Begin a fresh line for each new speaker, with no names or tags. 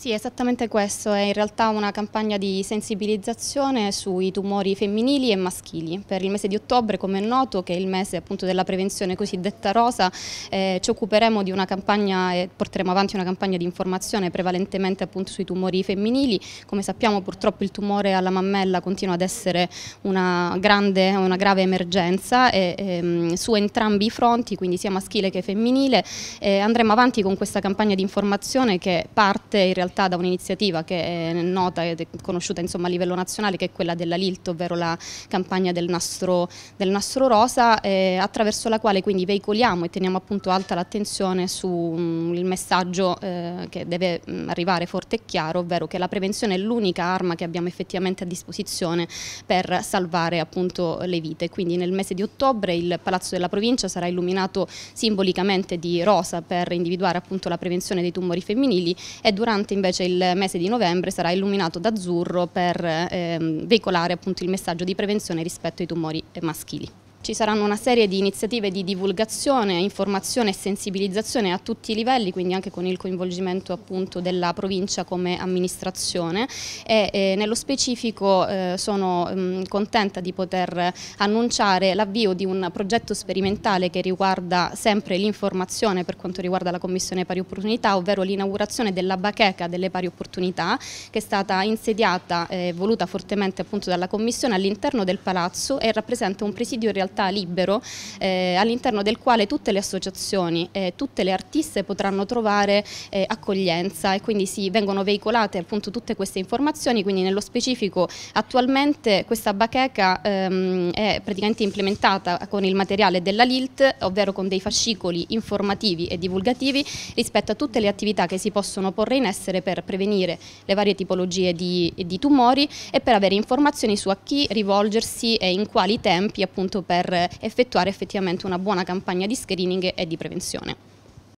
Sì, esattamente questo. È in realtà una campagna di sensibilizzazione sui tumori femminili e maschili. Per il mese di ottobre, come è noto, che è il mese appunto della prevenzione cosiddetta rosa, eh, ci occuperemo di una campagna e porteremo avanti una campagna di informazione prevalentemente appunto sui tumori femminili. Come sappiamo purtroppo il tumore alla mammella continua ad essere una grande, una grave emergenza e, ehm, su entrambi i fronti, quindi sia maschile che femminile. Eh, andremo avanti con questa campagna di informazione che parte in realtà realtà da un'iniziativa che è nota e conosciuta insomma, a livello nazionale che è quella della LILT, ovvero la campagna del nastro, del nastro rosa, eh, attraverso la quale quindi veicoliamo e teniamo appunto alta l'attenzione sul mm, messaggio eh, che deve mm, arrivare forte e chiaro, ovvero che la prevenzione è l'unica arma che abbiamo effettivamente a disposizione per salvare appunto le vite. Quindi nel mese di ottobre il Palazzo della Provincia sarà illuminato simbolicamente di rosa per individuare appunto la prevenzione dei tumori femminili e durante invece il mese di novembre sarà illuminato d'azzurro per ehm, veicolare appunto il messaggio di prevenzione rispetto ai tumori maschili. Ci saranno una serie di iniziative di divulgazione, informazione e sensibilizzazione a tutti i livelli, quindi anche con il coinvolgimento appunto della provincia come amministrazione e eh, nello specifico eh, sono mh, mm, contenta di poter annunciare l'avvio di un progetto sperimentale che riguarda sempre l'informazione per quanto riguarda la Commissione Pari Opportunità, ovvero l'inaugurazione della bacheca delle pari opportunità che è stata insediata e eh, voluta fortemente appunto dalla Commissione all'interno del Palazzo e rappresenta un presidio in realtà realtà libero eh, all'interno del quale tutte le associazioni e tutte le artiste potranno trovare eh, accoglienza e quindi si vengono veicolate appunto tutte queste informazioni, quindi nello specifico attualmente questa bacheca ehm, è praticamente implementata con il materiale della LILT, ovvero con dei fascicoli informativi e divulgativi rispetto a tutte le attività che si possono porre in essere per prevenire le varie tipologie di, di tumori e per avere informazioni su a chi rivolgersi e in quali tempi appunto per per effettuare effettivamente una buona campagna di screening e di prevenzione.